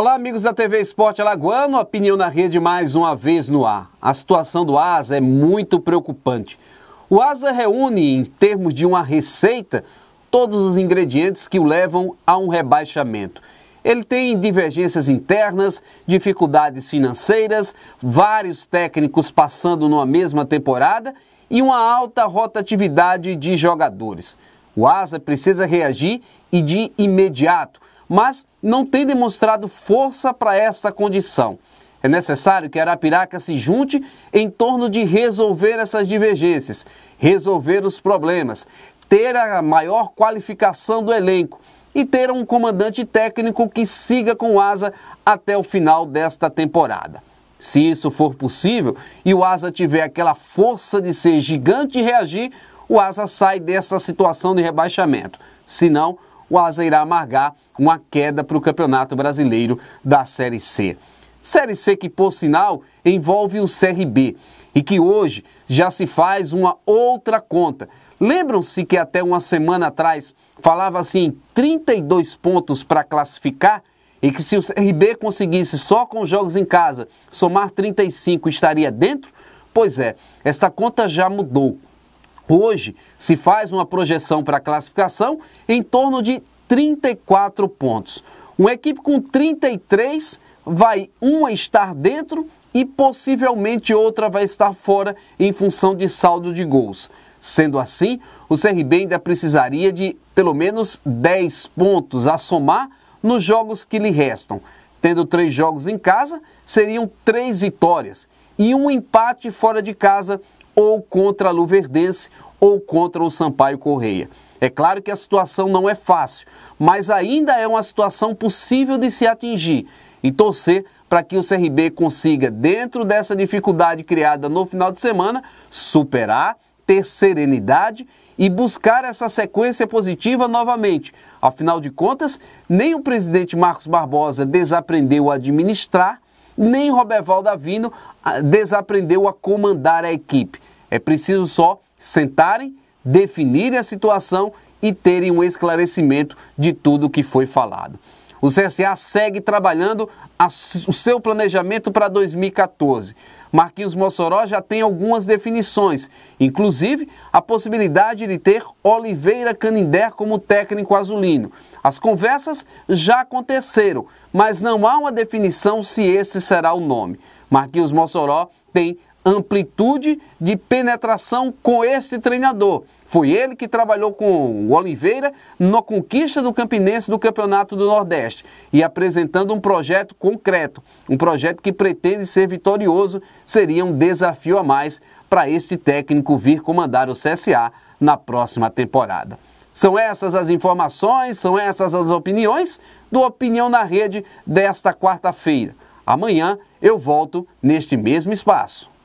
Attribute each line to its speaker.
Speaker 1: Olá, amigos da TV Esporte Alagoano, opinião na rede mais uma vez no ar. A situação do Asa é muito preocupante. O Asa reúne, em termos de uma receita, todos os ingredientes que o levam a um rebaixamento. Ele tem divergências internas, dificuldades financeiras, vários técnicos passando numa mesma temporada e uma alta rotatividade de jogadores. O Asa precisa reagir e de imediato, mas não tem demonstrado força para esta condição. É necessário que Arapiraca se junte em torno de resolver essas divergências, resolver os problemas, ter a maior qualificação do elenco e ter um comandante técnico que siga com o asa até o final desta temporada. Se isso for possível e o Asa tiver aquela força de ser gigante e reagir, o Asa sai desta situação de rebaixamento. Se não, o Asa irá amargar uma queda para o Campeonato Brasileiro da Série C. Série C que, por sinal, envolve o CRB e que hoje já se faz uma outra conta. Lembram-se que até uma semana atrás falava assim 32 pontos para classificar e que se o CRB conseguisse só com jogos em casa somar 35 estaria dentro? Pois é, esta conta já mudou. Hoje se faz uma projeção para a classificação em torno de 34 pontos. Uma equipe com 33 vai uma estar dentro e possivelmente outra vai estar fora em função de saldo de gols. Sendo assim, o CRB ainda precisaria de pelo menos 10 pontos a somar nos jogos que lhe restam. Tendo três jogos em casa, seriam três vitórias e um empate fora de casa ou contra a Luverdense ou contra o Sampaio Correia. É claro que a situação não é fácil, mas ainda é uma situação possível de se atingir e torcer para que o CRB consiga, dentro dessa dificuldade criada no final de semana, superar, ter serenidade e buscar essa sequência positiva novamente. Afinal de contas, nem o presidente Marcos Barbosa desaprendeu a administrar, nem Roberval Davino ah, desaprendeu a comandar a equipe. É preciso só sentarem, definirem a situação e terem um esclarecimento de tudo o que foi falado. O CSA segue trabalhando o seu planejamento para 2014. Marquinhos Mossoró já tem algumas definições, inclusive a possibilidade de ter Oliveira Canindé como técnico azulino. As conversas já aconteceram, mas não há uma definição se esse será o nome. Marquinhos Mossoró tem amplitude de penetração com esse treinador. Foi ele que trabalhou com o Oliveira na conquista do Campinense do Campeonato do Nordeste e apresentando um projeto concreto, um projeto que pretende ser vitorioso, seria um desafio a mais para este técnico vir comandar o CSA na próxima temporada. São essas as informações, são essas as opiniões do Opinião na Rede desta quarta-feira. Amanhã eu volto neste mesmo espaço.